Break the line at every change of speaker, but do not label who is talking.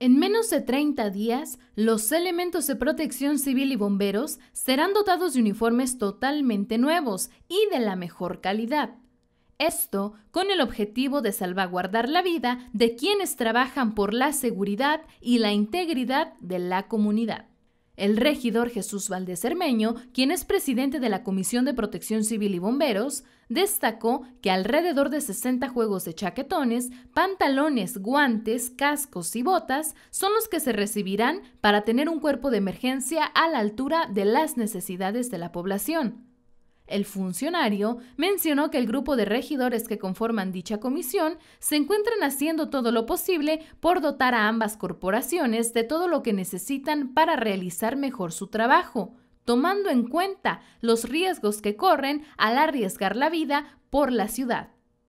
En menos de 30 días, los elementos de protección civil y bomberos serán dotados de uniformes totalmente nuevos y de la mejor calidad. Esto con el objetivo de salvaguardar la vida de quienes trabajan por la seguridad y la integridad de la comunidad. El regidor Jesús Valdés Cermeño, quien es presidente de la Comisión de Protección Civil y Bomberos, destacó que alrededor de 60 juegos de chaquetones, pantalones, guantes, cascos y botas son los que se recibirán para tener un cuerpo de emergencia a la altura de las necesidades de la población. El funcionario mencionó que el grupo de regidores que conforman dicha comisión se encuentran haciendo todo lo posible por dotar a ambas corporaciones de todo lo que necesitan para realizar mejor su trabajo, tomando en cuenta los riesgos que corren al arriesgar la vida por la ciudad.